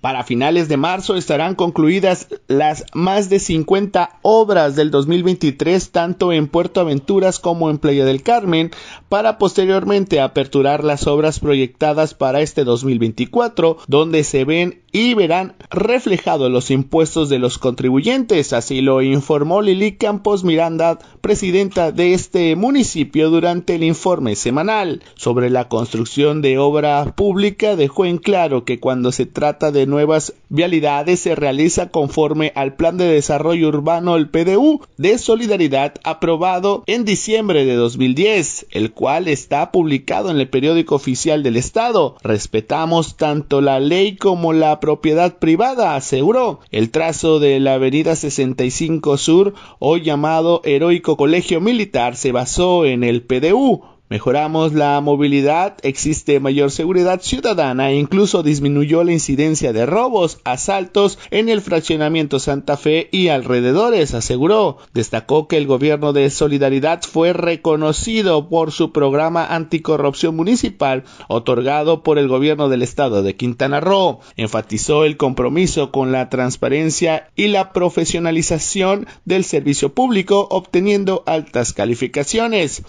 Para finales de marzo estarán concluidas las más de 50 obras del 2023 tanto en Puerto Aventuras como en Playa del Carmen para posteriormente aperturar las obras proyectadas para este 2024 donde se ven y verán reflejados los impuestos de los contribuyentes, así lo informó Lili Campos Miranda, presidenta de este municipio durante el informe semanal sobre la construcción de obra pública dejó en claro que cuando se trata de nuevas Vialidades se realiza conforme al Plan de Desarrollo Urbano, el PDU, de Solidaridad aprobado en diciembre de 2010, el cual está publicado en el periódico oficial del Estado. Respetamos tanto la ley como la propiedad privada, aseguró. El trazo de la Avenida 65 Sur, hoy llamado Heroico Colegio Militar, se basó en el PDU Mejoramos la movilidad, existe mayor seguridad ciudadana e incluso disminuyó la incidencia de robos, asaltos en el fraccionamiento Santa Fe y alrededores, aseguró. Destacó que el gobierno de Solidaridad fue reconocido por su programa anticorrupción municipal otorgado por el gobierno del estado de Quintana Roo. Enfatizó el compromiso con la transparencia y la profesionalización del servicio público obteniendo altas calificaciones.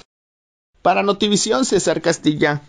Para Notivisión, César Castilla.